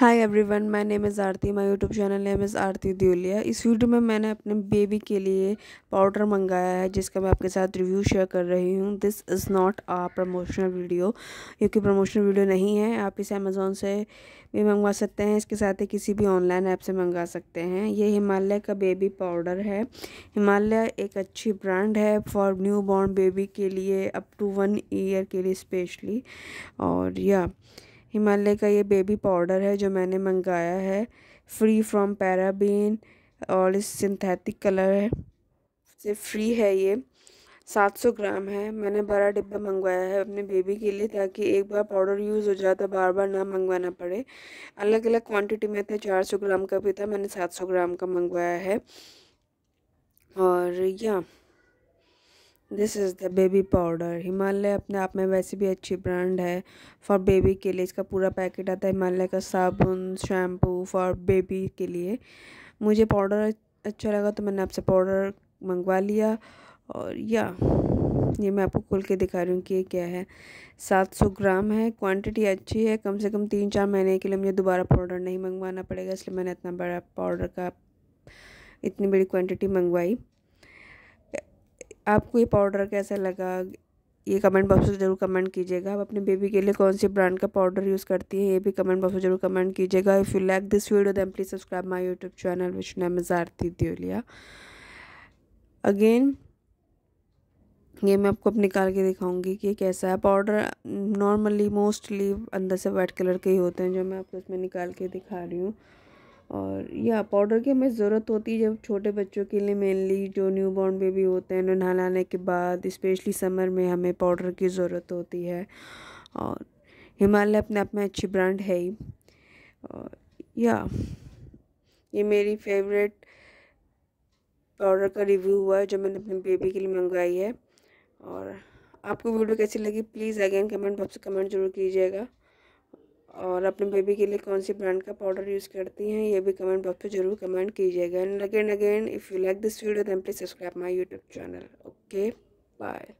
hi everyone my name is Aarti my YouTube channel name is Aarti Deolia इस वीडियो में मैंने अपने बेबी के लिए पाउडर मंगाया है जिसका मैं आपके साथ रिव्यू शेयर कर रही हूँ this is not a promotional video क्योंकि प्रमोशनल वीडियो नहीं है आप इसे अमेज़ोन से भी मंगवा सकते हैं इसके साथ ही किसी भी ऑनलाइन ऐप से मंगा सकते हैं ये हिमालय का बेबी पाउडर है हिमालय एक अच्छी ब्रांड है फॉर न्यू बॉर्न बेबी के लिए अप टू वन ईयर के लिए स्पेशली और या yeah, हिमालय का ये बेबी पाउडर है जो मैंने मंगाया है फ्री फ्रॉम पैराबीन और इस सिंथेटिक कलर है से फ्री है ये 700 ग्राम है मैंने बड़ा डिब्बा मंगवाया है अपने बेबी के लिए ताकि एक बार पाउडर यूज़ हो जाए तो बार बार ना मंगवाना पड़े अलग अलग क्वांटिटी में चार 400 ग्राम का भी था मैंने 700 ग्राम का मंगवाया है और या this is the baby powder Himalaya अपने आप में वैसे भी अच्छी ब्रांड है फॉर बेबी के लिए इसका पूरा पैकेट आता है हिमालय का साबुन शैम्पू फॉर बेबी के लिए मुझे पाउडर अच्छा लगा तो मैंने आपसे पाउडर मंगवा लिया और या ये मैं आपको खोल के दिखा रही हूँ कि ये क्या है सात सौ ग्राम है क्वांटिटी अच्छी है कम से कम तीन चार महीने के लिए मुझे दोबारा पाउडर नहीं मंगवाना पड़ेगा इसलिए मैंने इतना बड़ा पाउडर का इतनी बड़ी क्वांटिटी मंगवाई आपको ये पाउडर कैसा लगा ये कमेंट बॉक्स में ज़रूर कमेंट कीजिएगा आप अपने बेबी के लिए कौन सी ब्रांड का पाउडर यूज़ करती है ये भी कमेंट बॉक्स में जरूर कमेंट कीजिएगा if you like this video then please subscribe my YouTube channel which नाम इज़ आरती दियोलिया अगेन ये मैं आपको अब निकाल के दिखाऊंगी कि कैसा है पाउडर नॉर्मली मोस्टली अंदर से वाइट कलर के ही होते हैं जो मैं आपको इसमें निकाल के दिखा रही हूँ और या पाउडर की हमें ज़रूरत होती है जब छोटे बच्चों के लिए मेनली जो न्यू बॉर्न बेबी होते हैं उन्हें नहलाने के बाद स्पेशली समर में हमें पाउडर की ज़रूरत होती है और हिमालय अपने आप में अच्छी ब्रांड है ही और या ये मेरी फेवरेट पाउडर का रिव्यू हुआ है जो मैंने अपने बेबी के लिए मंगवाई है और आपको वीडियो कैसी लगी please again comment box comment जरूर कीजिएगा और अपने बेबी के लिए कौन सी ब्रांड का पाउडर यूज़ करती हैं ये भी कमेंट बॉक्स पर जरूर कमेंट कीजिएगा and again again if you like this video then please subscribe my YouTube channel okay bye